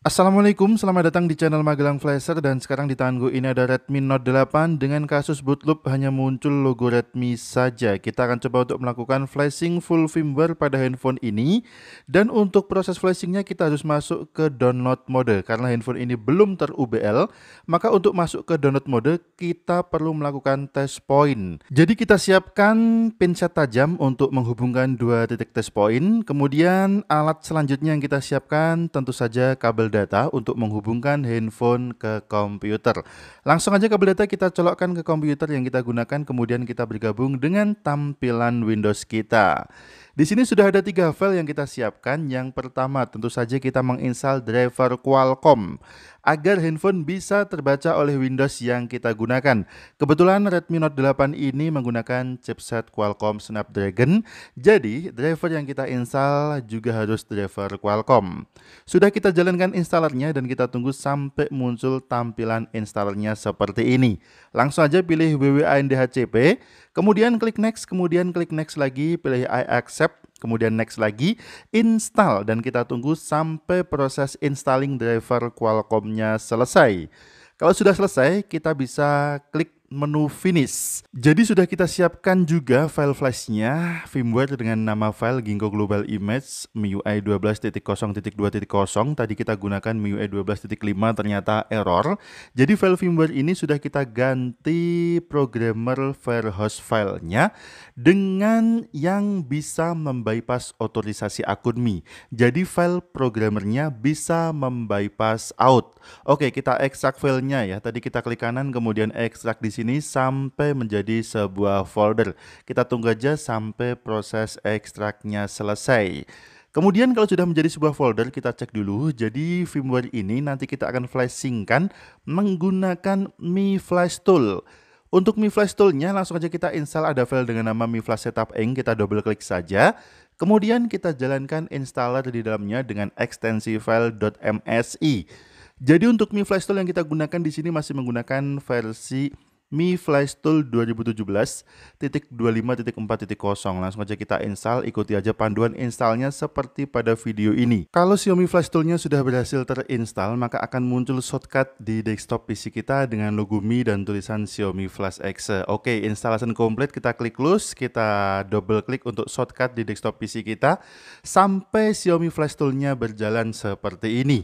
Assalamualaikum, selamat datang di channel Magelang Flasher dan sekarang di tangan gue ini ada Redmi Note 8 dengan kasus bootloop hanya muncul logo Redmi saja. Kita akan coba untuk melakukan flashing full firmware pada handphone ini dan untuk proses flashingnya kita harus masuk ke download mode karena handphone ini belum ter-UBL maka untuk masuk ke download mode kita perlu melakukan test point. Jadi kita siapkan pinset tajam untuk menghubungkan dua titik test point kemudian alat selanjutnya yang kita siapkan tentu saja kabel data untuk menghubungkan handphone ke komputer. Langsung aja kabel data kita colokkan ke komputer yang kita gunakan, kemudian kita bergabung dengan tampilan Windows kita. Di sini sudah ada tiga file yang kita siapkan. Yang pertama tentu saja kita menginstal driver Qualcomm agar handphone bisa terbaca oleh Windows yang kita gunakan. Kebetulan Redmi Note 8 ini menggunakan chipset Qualcomm Snapdragon, jadi driver yang kita install juga harus driver Qualcomm. Sudah kita jalankan installernya dan kita tunggu sampai muncul tampilan installernya seperti ini. Langsung aja pilih WWA DHCP, kemudian klik next, kemudian klik next lagi, pilih I accept, kemudian next lagi install dan kita tunggu sampai proses installing driver Qualcomm-nya selesai. Kalau sudah selesai, kita bisa klik menu finish. Jadi sudah kita siapkan juga file flashnya firmware dengan nama file Ginkgo Global Image MIUI 12.0.2.0 tadi kita gunakan MIUI 12.5 ternyata error. Jadi file firmware ini sudah kita ganti programmer file host filenya dengan yang bisa membypass otorisasi akun Mi. Jadi file programmernya bisa membypass out. Oke kita ekstrak filenya ya tadi kita klik kanan kemudian ekstrak di sini sini sampai menjadi sebuah folder. Kita tunggu aja sampai proses ekstraknya selesai. Kemudian kalau sudah menjadi sebuah folder kita cek dulu. Jadi firmware ini nanti kita akan flashingkan menggunakan Mi Flash Tool. Untuk Mi Flash Tool-nya langsung aja kita install ada file dengan nama Mi Flash Setup Eng kita double klik saja. Kemudian kita jalankan installer di dalamnya dengan ekstensi file .msi. Jadi untuk Mi Flash Tool yang kita gunakan di sini masih menggunakan versi Mi Flash Tool Flystool 2017.25.4.0. Langsung aja kita install, ikuti aja panduan installnya seperti pada video ini. Kalau Xiaomi Flash Toolnya sudah berhasil terinstall, maka akan muncul shortcut di desktop PC kita dengan logo Mi dan tulisan Xiaomi Flash X Oke, instalasi komplit, kita klik close, kita double klik untuk shortcut di desktop PC kita sampai Xiaomi Flash Toolnya berjalan seperti ini.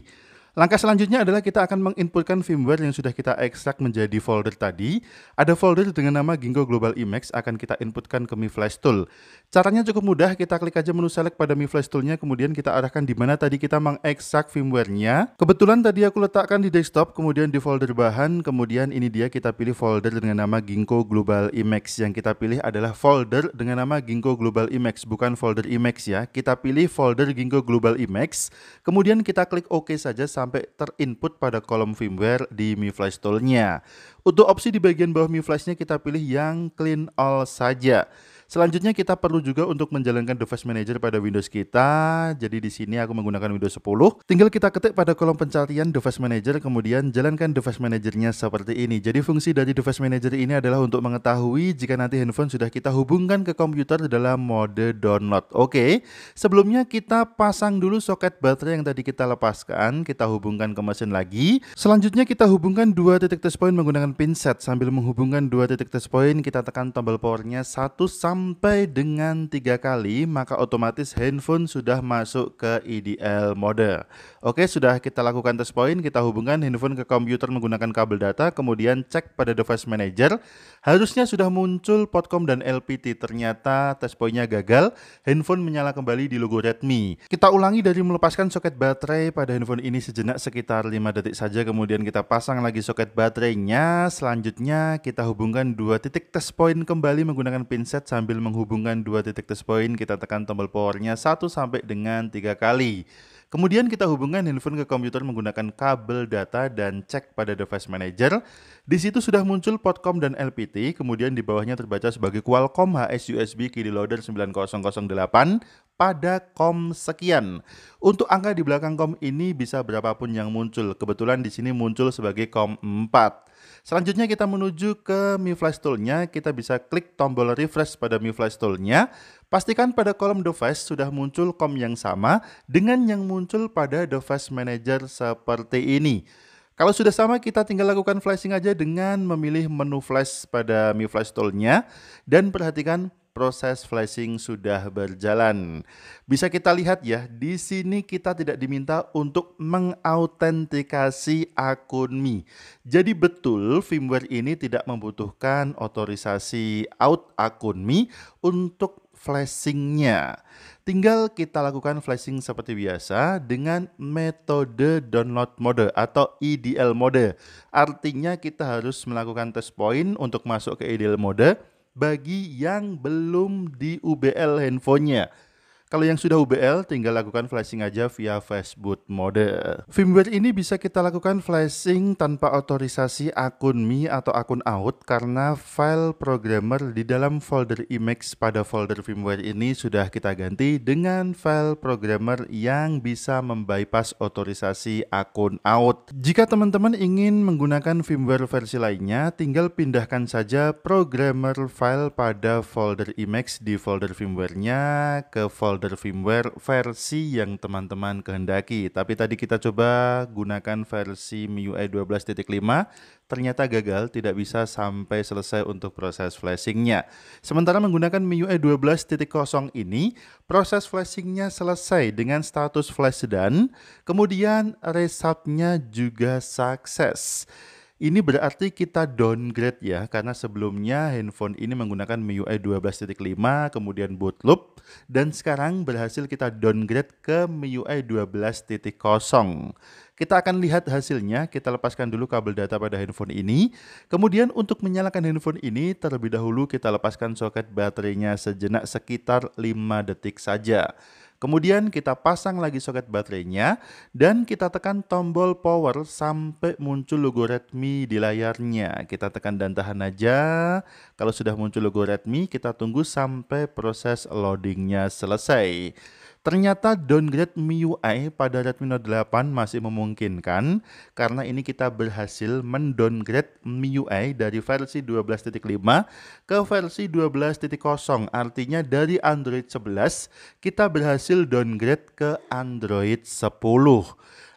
Langkah selanjutnya adalah kita akan menginputkan firmware yang sudah kita ekstrak menjadi folder tadi. Ada folder dengan nama Ginkgo Global Emacs akan kita inputkan ke Mi Flash Tool. Caranya cukup mudah, kita klik aja menu select pada Mi Flash Tool-nya, kemudian kita arahkan di mana tadi kita mengekstrak firmware-nya. Kebetulan tadi aku letakkan di desktop, kemudian di folder bahan, kemudian ini dia kita pilih folder dengan nama Ginkgo Global Emacs. Yang kita pilih adalah folder dengan nama Ginkgo Global Emacs, bukan folder Emacs ya. Kita pilih folder Ginkgo Global Emacs, kemudian kita klik OK saja sama sampai terinput pada kolom firmware di Mi Flash Tool-nya. Untuk opsi di bagian bawah Mi Flash-nya kita pilih yang clean all saja. Selanjutnya kita perlu juga untuk menjalankan device manager pada Windows kita. Jadi di sini aku menggunakan Windows 10. Tinggal kita ketik pada kolom pencarian device manager kemudian jalankan device manajernya seperti ini. Jadi fungsi dari device manager ini adalah untuk mengetahui jika nanti handphone sudah kita hubungkan ke komputer dalam mode download. Oke. Sebelumnya kita pasang dulu soket baterai yang tadi kita lepaskan, kita hubungkan ke mesin lagi. Selanjutnya kita hubungkan dua titik test point menggunakan pinset sambil menghubungkan dua titik test point kita tekan tombol powernya 1 sampai sampai dengan tiga kali, maka otomatis handphone sudah masuk ke EDL mode. Oke, sudah kita lakukan tes point, kita hubungkan handphone ke komputer menggunakan kabel data, kemudian cek pada device manager. Harusnya sudah muncul Potcom dan LPT, ternyata tes pointnya gagal, handphone menyala kembali di logo Redmi. Kita ulangi dari melepaskan soket baterai pada handphone ini sejenak sekitar lima detik saja, kemudian kita pasang lagi soket baterainya, selanjutnya kita hubungkan dua titik tes point kembali menggunakan pinset sambil sambil menghubungkan dua titik test point, kita tekan tombol powernya 1 sampai dengan 3 kali. Kemudian kita hubungkan handphone ke komputer menggunakan kabel data dan cek pada device manager. Di situ sudah muncul potcom dan LPT, kemudian di bawahnya terbaca sebagai Qualcomm HS USB Key Loader 9008 pada kom sekian. Untuk angka di belakang kom ini bisa berapapun yang muncul. Kebetulan di sini muncul sebagai kom 4. Selanjutnya kita menuju ke Mi Flash Tool-nya. Kita bisa klik tombol refresh pada Mi Flash Tool-nya. Pastikan pada kolom device sudah muncul kom yang sama dengan yang muncul pada device manager seperti ini. Kalau sudah sama, kita tinggal lakukan flashing aja dengan memilih menu flash pada Mi Flash Tool-nya. Dan perhatikan proses flashing sudah berjalan. Bisa kita lihat ya, di sini kita tidak diminta untuk mengautentikasi akun Mi. Jadi betul firmware ini tidak membutuhkan otorisasi out akun Mi untuk flashingnya. Tinggal kita lakukan flashing seperti biasa dengan metode download mode atau EDL mode. Artinya kita harus melakukan test point untuk masuk ke EDL mode bagi yang belum di UBL handphonenya kalau yang sudah UBL, tinggal lakukan flashing aja via Facebook mode. Firmware ini bisa kita lakukan flashing tanpa otorisasi akun Mi atau akun out karena file programmer di dalam folder image pada folder firmware ini sudah kita ganti dengan file programmer yang bisa membypass otorisasi akun out. Jika teman-teman ingin menggunakan firmware versi lainnya, tinggal pindahkan saja programmer file pada folder image di folder firmware-nya ke folder folder firmware versi yang teman-teman kehendaki. Tapi tadi kita coba gunakan versi MIUI 12.5, ternyata gagal, tidak bisa sampai selesai untuk proses flashingnya. Sementara menggunakan MIUI 12.0 ini, proses flashingnya selesai dengan status flash dan kemudian resultnya juga sukses. Ini berarti kita downgrade ya, karena sebelumnya handphone ini menggunakan MIUI e 12.5, kemudian bootloop, dan sekarang berhasil kita downgrade ke MIUI e 12.0. Kita akan lihat hasilnya, kita lepaskan dulu kabel data pada handphone ini. Kemudian untuk menyalakan handphone ini, terlebih dahulu kita lepaskan soket baterainya sejenak sekitar 5 detik saja. Kemudian kita pasang lagi soket baterainya dan kita tekan tombol power sampai muncul logo Redmi di layarnya. Kita tekan dan tahan aja. Kalau sudah muncul logo Redmi, kita tunggu sampai proses loadingnya selesai. Ternyata downgrade MIUI pada Redmi Note 8 masih memungkinkan karena ini kita berhasil mendowngrade MIUI dari versi 12.5 ke versi 12.0. Artinya dari Android 11 kita berhasil downgrade ke Android 10.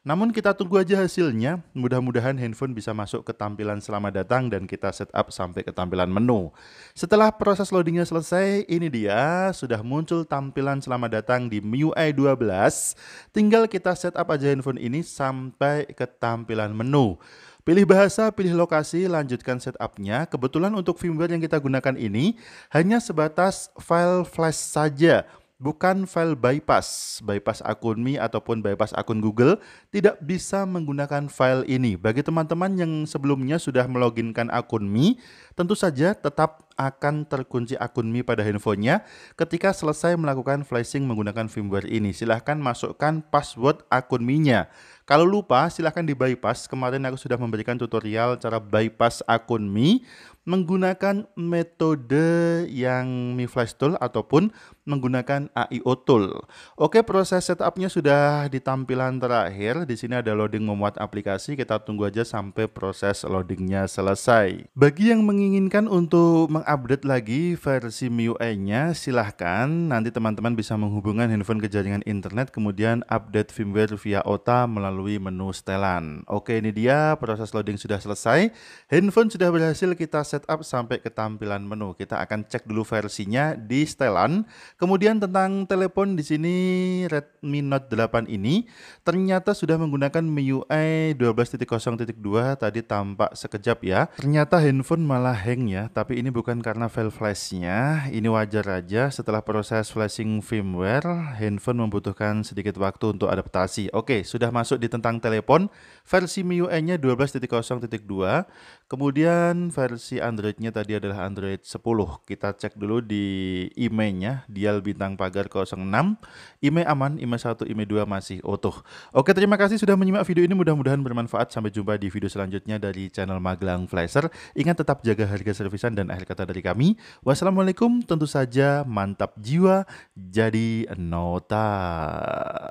Namun kita tunggu aja hasilnya, mudah-mudahan handphone bisa masuk ke tampilan selamat datang dan kita setup sampai ke tampilan menu. Setelah proses loadingnya selesai, ini dia sudah muncul tampilan selamat datang di MIUI 12. Tinggal kita setup aja handphone ini sampai ke tampilan menu. Pilih bahasa, pilih lokasi, lanjutkan setupnya. Kebetulan untuk firmware yang kita gunakan ini hanya sebatas file flash saja bukan file bypass, bypass akun Mi ataupun bypass akun Google, tidak bisa menggunakan file ini. Bagi teman-teman yang sebelumnya sudah meloginkan akun Mi, tentu saja tetap akan terkunci akun Mi pada handphonenya ketika selesai melakukan flashing menggunakan firmware ini. Silahkan masukkan password akun Mi-nya. Kalau lupa, silahkan di bypass. Kemarin aku sudah memberikan tutorial cara bypass akun Mi menggunakan metode yang Mi Flash Tool ataupun menggunakan AIO tool. Oke, proses setupnya sudah di tampilan terakhir. Di sini ada loading memuat aplikasi. Kita tunggu aja sampai proses loadingnya selesai. Bagi yang menginginkan untuk mengupdate lagi versi MIUI-nya, silahkan. Nanti teman-teman bisa menghubungkan handphone ke jaringan internet, kemudian update firmware via OTA melalui menu setelan. Oke, ini dia proses loading sudah selesai. Handphone sudah berhasil kita setup sampai ke tampilan menu. Kita akan cek dulu versinya di setelan Kemudian tentang telepon di sini Redmi Note 8 ini ternyata sudah menggunakan MIUI 12.0.2 tadi tampak sekejap ya. Ternyata handphone malah hang ya, tapi ini bukan karena fail flashnya. Ini wajar aja setelah proses flashing firmware, handphone membutuhkan sedikit waktu untuk adaptasi. Oke, sudah masuk di tentang telepon versi MIUI-nya 12.0.2, kemudian versi Android-nya tadi adalah Android 10. Kita cek dulu di emailnya dia Bintang Pagar 06, IME aman, IME 1, IME 2 masih utuh. Oke, terima kasih sudah menyimak video ini. Mudah-mudahan bermanfaat. Sampai jumpa di video selanjutnya dari channel Magelang Flasher. Ingat tetap jaga harga servisan dan akhir kata dari kami. Wassalamualaikum, tentu saja mantap jiwa, jadi nota.